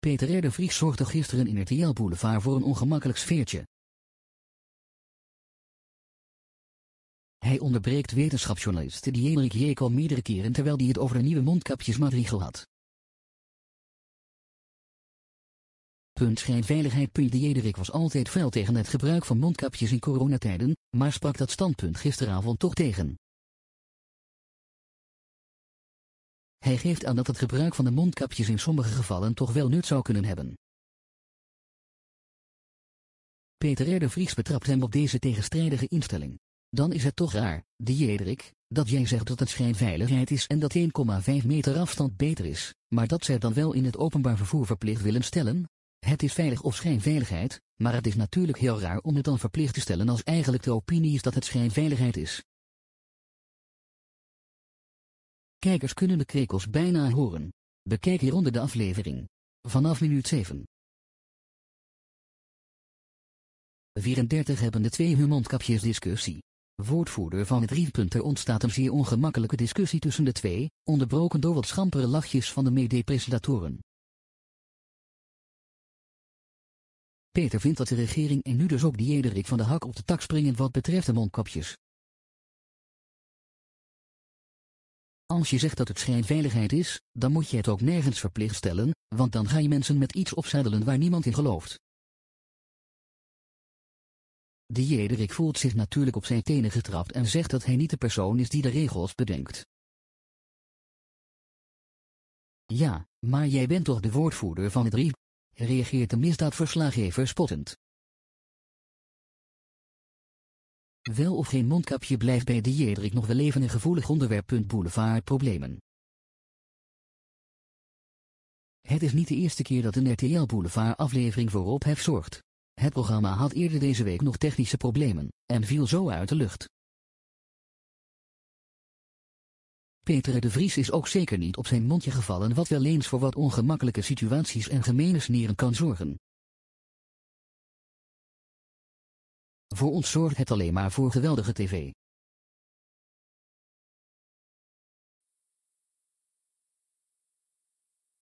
Peter R. de Vries zorgde gisteren in het Boulevard voor een ongemakkelijk sfeertje. Hij onderbreekt wetenschapsjournalist die Henrik Jekel meerdere keren terwijl hij het over de nieuwe mondkapjesmaatregel had. Punt schijnveiligheid. Punt Diederik was altijd fel tegen het gebruik van mondkapjes in coronatijden, maar sprak dat standpunt gisteravond toch tegen. Hij geeft aan dat het gebruik van de mondkapjes in sommige gevallen toch wel nut zou kunnen hebben. Peter R. de Vries betrapt hem op deze tegenstrijdige instelling. Dan is het toch raar, die dat jij zegt dat het schijnveiligheid is en dat 1,5 meter afstand beter is, maar dat zij dan wel in het openbaar vervoer verplicht willen stellen? Het is veilig of schijnveiligheid, maar het is natuurlijk heel raar om het dan verplicht te stellen als eigenlijk de opinie is dat het schijnveiligheid is. Kijkers kunnen de krekels bijna horen. Bekijk hieronder de aflevering. Vanaf minuut 7. 34 hebben de twee mondkapjes discussie. Woordvoerder van het Rietpunt ontstaat een zeer ongemakkelijke discussie tussen de twee, onderbroken door wat schampere lachjes van de mede Peter vindt dat de regering en nu dus ook die Ederik van de Hak op de tak springen wat betreft de mondkapjes. Als je zegt dat het schijnveiligheid is, dan moet je het ook nergens verplicht stellen, want dan ga je mensen met iets opzadelen waar niemand in gelooft. De Jederik voelt zich natuurlijk op zijn tenen getrapt en zegt dat hij niet de persoon is die de regels bedenkt. Ja, maar jij bent toch de woordvoerder van het RIE? reageert de misdaadverslaggever spottend. Wel of geen mondkapje blijft bij de Jedrik nog wel even een gevoelig onderwerp. problemen. Het is niet de eerste keer dat een RTL Boulevard aflevering voor ophef zorgt. Het programma had eerder deze week nog technische problemen, en viel zo uit de lucht. Peter de Vries is ook zeker niet op zijn mondje gevallen wat wel eens voor wat ongemakkelijke situaties en gemene sneren kan zorgen. Voor ons zorgt het alleen maar voor geweldige tv.